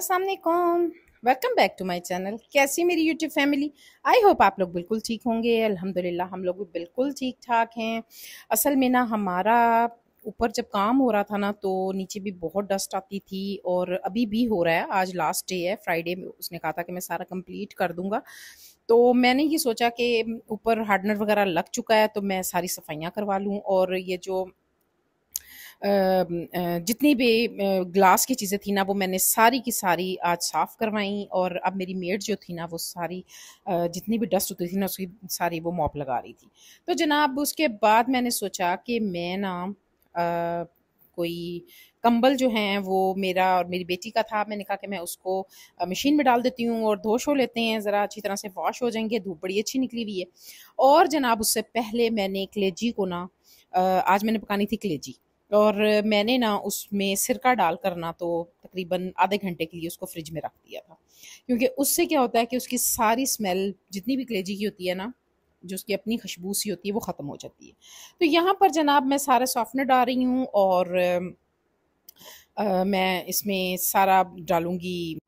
अस्सलाम welcome back to my channel कैसी मेरी यूट्यूब फैमिली आई होप आप लोग बिल्कुल ठीक होंगे अलहमदिल्ला हम लोग भी बिल्कुल ठीक ठाक हैं असल में ना हमारा ऊपर जब काम हो रहा था ना तो नीचे भी बहुत डस्ट आती थी और अभी भी हो रहा है आज लास्ट डे है फ्राइडे में उसने कहा था कि मैं सारा कंप्लीट कर दूंगा तो मैंने ये सोचा कि ऊपर हार्डनर वगैरह लग चुका है तो मैं सारी सफाइयाँ करवा लूँ और ये जो जितनी भी ग्लास की चीज़ें थी ना वो मैंने सारी की सारी आज साफ़ करवाई और अब मेरी मेड जो थी ना वो सारी जितनी भी डस्ट होती थी ना उसकी सारी वो मॉप लगा रही थी तो जनाब उसके बाद मैंने सोचा कि मैं ना आ, कोई कंबल जो हैं वो मेरा और मेरी बेटी का था मैंने कहा कि मैं उसको मशीन में डाल देती हूँ और धो शो लेते हैं ज़रा अच्छी तरह से वॉश हो जाएंगे धूप बड़ी अच्छी निकली हुई है और जनाब उससे पहले मैंने कलेजी को ना आज मैंने पकानी थी कलेजी और मैंने ना उसमें सिरका डाल कर ना तो तकरीबन आधे घंटे के लिए उसको फ्रिज में रख दिया था क्योंकि उससे क्या होता है कि उसकी सारी स्मेल जितनी भी कलेजी की होती है ना जो उसकी अपनी खुशबू सी होती है वो ख़त्म हो जाती है तो यहाँ पर जनाब मैं सारा सॉफ्टनर डाल रही हूँ और आ, मैं इसमें सारा डालूँगी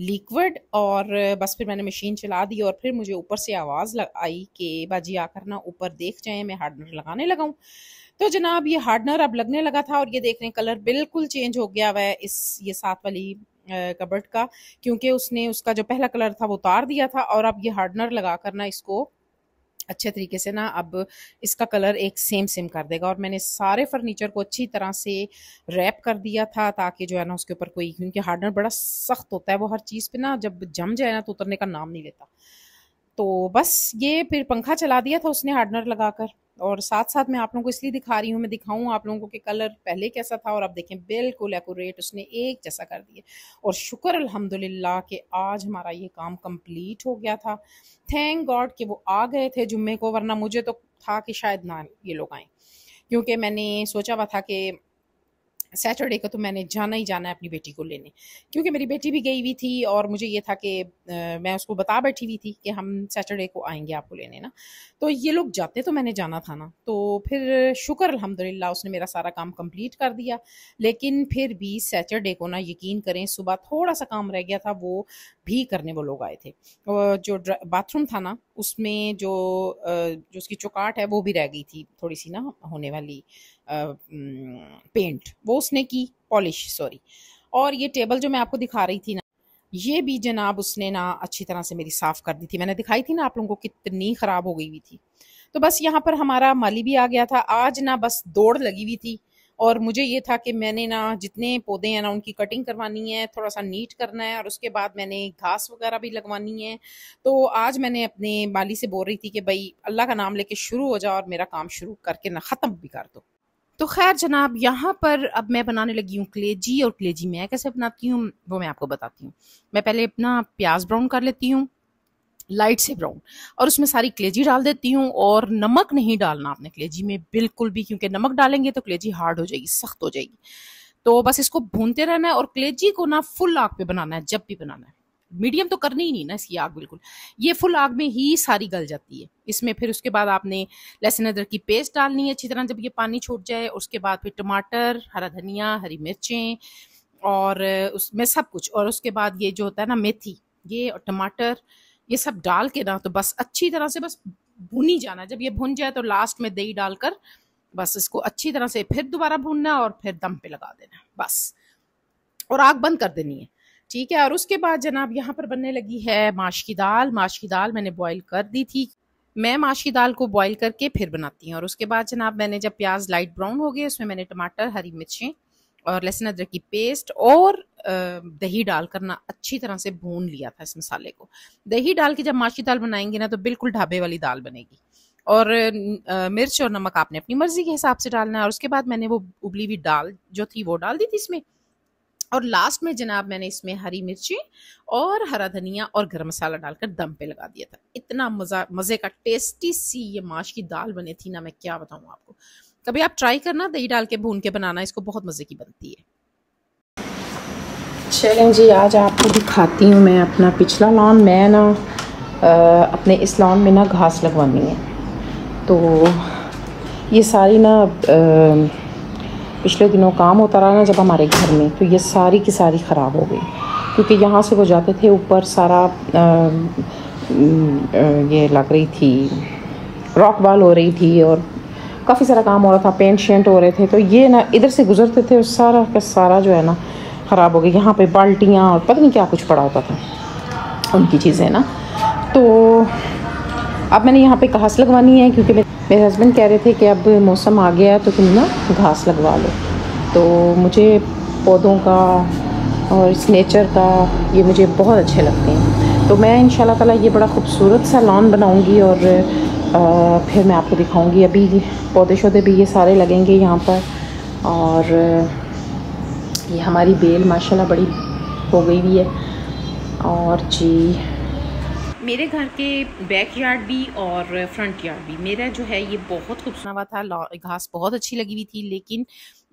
लिक्विड और बस फिर मैंने मशीन चला दी और फिर मुझे ऊपर से आवाज़ आई कि बाजी आकर ना ऊपर देख जाएं मैं हार्डनर लगाने लगाऊँ तो जनाब ये हार्डनर अब लगने लगा था और ये देख रहे हैं कलर बिल्कुल चेंज हो गया हुआ है इस ये साथ वाली कबर्ड का क्योंकि उसने उसका जो पहला कलर था वो उतार दिया था और अब ये हार्डनर लगा ना इसको अच्छे तरीके से ना अब इसका कलर एक सेम सेम कर देगा और मैंने सारे फर्नीचर को अच्छी तरह से रैप कर दिया था ताकि जो है ना उसके ऊपर कोई क्योंकि हार्डनर बड़ा सख्त होता है वो हर चीज़ पे ना जब जम जाए ना तो उतरने का नाम नहीं लेता तो बस ये फिर पंखा चला दिया था उसने हार्डनर लगाकर और साथ साथ मैं आप लोगों को इसलिए दिखा रही हूँ मैं दिखाऊँ आप लोगों को कि कलर पहले कैसा था और आप देखें बिल्कुल एकूरेट उसने एक जैसा कर दिया और शुक्र अल्हम्दुलिल्लाह कि आज हमारा ये काम कंप्लीट हो गया था थैंक गॉड कि वो आ गए थे जुम्मे को वरना मुझे तो था कि शायद ना ये लोग आए क्योंकि मैंने सोचा हुआ था कि सैटरडे को तो मैंने जाना ही जाना है अपनी बेटी को लेने क्योंकि मेरी बेटी भी गई हुई थी और मुझे ये था कि मैं उसको बता बैठी हुई थी कि हम सैटरडे को आएंगे आपको लेने ना तो ये लोग जाते तो मैंने जाना था ना तो फिर शुक्र अलहमदिल्ला उसने मेरा सारा काम कंप्लीट कर दिया लेकिन फिर भी सैटरडे को ना यकीन करें सुबह थोड़ा सा काम रह गया था वो भी करने वो लोग आए थे और जो बाथरूम था ना उसमें जो जो उसकी चौकाट है वो भी रह गई थी थोड़ी सी ना होने वाली पेंट वो उसने की पॉलिश सॉरी और ये टेबल जो मैं आपको दिखा रही थी ना ये भी जनाब उसने ना अच्छी तरह से मेरी साफ़ कर दी थी मैंने दिखाई थी ना आप लोगों को कितनी ख़राब हो गई हुई थी तो बस यहाँ पर हमारा माली भी आ गया था आज ना बस दौड़ लगी हुई थी और मुझे ये था कि मैंने ना जितने पौधे हैं ना उनकी कटिंग करवानी है थोड़ा सा नीट करना है और उसके बाद मैंने घास वगैरह भी लगवानी है तो आज मैंने अपने माली से बोल रही थी कि भाई अल्लाह का नाम लेके शुरू हो जाओ और मेरा काम शुरू करके ना ख़त्म भी कर दो तो खैर जनाब यहाँ पर अब मैं बनाने लगी हूँ कलेजी और कलेजी मैं कैसे बनाती हूँ वो मैं आपको बताती हूँ मैं पहले अपना प्याज ब्राउन कर लेती हूँ लाइट से ब्राउन और उसमें सारी कलेजी डाल देती हूँ और नमक नहीं डालना आपने कलेजी में बिल्कुल भी क्योंकि नमक डालेंगे तो कलेजी हार्ड हो जाएगी सख्त हो जाएगी तो बस इसको भूनते रहना है और कलेजी को ना फुल आग पे बनाना है जब भी बनाना है मीडियम तो करनी ही नहीं ना इसकी आग बिल्कुल ये फुल आग में ही सारी गल जाती है इसमें फिर उसके बाद आपने लहसुन अदरक की पेस्ट डालनी है अच्छी तरह जब ये पानी छूट जाए उसके बाद फिर टमाटर हरा धनिया हरी मिर्चें और उसमें सब कुछ और उसके बाद ये जो होता है ना मेथी ये और टमाटर ये सब डाल के ना तो बस अच्छी तरह से बस भुनी जाना जब ये भुन जाए तो लास्ट में दही डालकर बस इसको अच्छी तरह से फिर दोबारा भूनना और फिर दम पे लगा देना बस और आग बंद कर देनी है ठीक है और उसके बाद जनाब यहाँ पर बनने लगी है माश की दाल माश की दाल मैंने बॉईल कर दी थी मैं माश की दाल को बॉईल करके फिर बनाती हूँ और उसके बाद जनाब मैंने जब प्याज लाइट ब्राउन हो गए उसमें मैंने टमाटर हरी मिर्चें और लहसुन अदरक की पेस्ट और दही डालकर ना अच्छी तरह से भून लिया था इस मसाले को दही डाल के जब माशी दाल बनाएंगे ना तो बिल्कुल ढाबे वाली दाल बनेगी और मिर्च और नमक आपने अपनी मर्जी के हिसाब से डालना है और उसके बाद मैंने वो उबली हुई दाल जो थी वो डाल दी थी इसमें और लास्ट में जनाब मैंने इसमें हरी मिर्ची और हरा धनिया और गरम मसाला डालकर दम पे लगा दिया था इतना मज़ा मज़े का टेस्टी सी ये माश की दाल बनी थी ना मैं क्या बताऊँ आपको कभी आप ट्राई करना दही डाल के भून के बनाना इसको बहुत मज़े की बनती है चलें जी आज आपको दिखाती हूँ मैं अपना पिछला लॉन मैं ना आ, अपने इस लॉन में ना घास लगवानी है तो ये सारी ना पिछले दिनों काम होता रहा ना जब हमारे घर में तो ये सारी की सारी ख़राब हो गई क्योंकि यहाँ से वो जाते थे ऊपर सारा आ, ये लग रही थी रॉक बाल हो रही थी और काफ़ी सारा काम हो रहा था पेंट शेंट हो रहे थे तो ये ना इधर से गुजरते थे और सारा का सारा जो है ना ख़राब हो गया यहाँ पे बाल्टियाँ और पता नहीं क्या कुछ पड़ा होता था उनकी चीज़ें ना तो अब मैंने यहाँ पे घास लगवानी है क्योंकि मेरे हस्बैंड कह रहे थे कि अब मौसम आ गया है तो तुम ना घास लगवा लो तो मुझे पौधों का और इस नेचर का ये मुझे बहुत अच्छे लगते हैं तो मैं इन ताला ये बड़ा खूबसूरत सा लॉन बनाऊँगी और फिर मैं आपको दिखाऊंगी अभी पौधे शौधे भी ये सारे लगेंगे यहाँ पर और ये हमारी बेल माशाल्लाह बड़ी हो गई हुई है और जी मेरे घर के बैक यार्ड भी और फ्रंट यार्ड भी मेरा जो है ये बहुत खूबसूरत हुआ था घास बहुत अच्छी लगी हुई थी लेकिन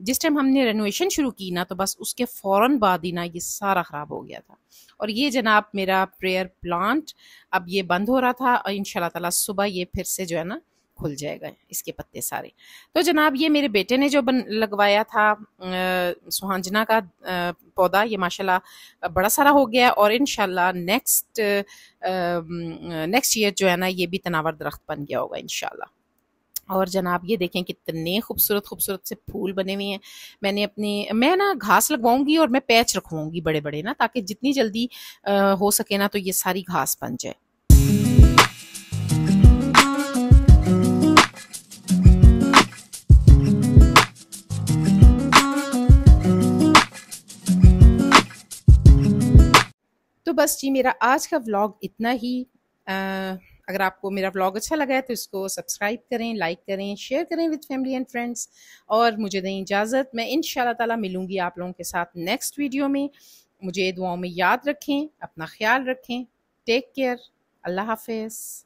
जिस टाइम हमने रेनोवेशन शुरू की ना तो बस उसके फ़ौर बाद ही ना ये सारा ख़राब हो गया था और ये जनाब मेरा प्रेयर प्लांट अब ये बंद हो रहा था और इन ताला सुबह ये फिर से जो है ना खुल जाएगा इसके पत्ते सारे तो जनाब ये मेरे बेटे ने जो बन लगवाया था आ, सुहांजना का आ, पौधा ये माशाल्लाह बड़ा सारा हो गया और इन नेक्स्ट नेक्स्ट ईयर जो है ना ये भी तनावर दरख्त बन गया होगा इनशाला और जनाब ये देखें कितने खूबसूरत खूबसूरत से फूल बने हुए हैं मैंने अपने मैं ना घास लगवाऊंगी और मैं पैच रखवाऊंगी बड़े बड़े ना ताकि जितनी जल्दी आ, हो सके ना तो ये सारी घास बन जाए तो बस जी मेरा आज का व्लॉग इतना ही आ, अगर आपको मेरा ब्लॉग अच्छा लगा है तो इसको सब्सक्राइब करें लाइक करें शेयर करें विद फैमिली एंड फ्रेंड्स और मुझे दें इजाज़त मैं इन ताला मिलूंगी आप लोगों के साथ नेक्स्ट वीडियो में मुझे दुआओं में याद रखें अपना ख्याल रखें टेक केयर अल्लाह हाफिज़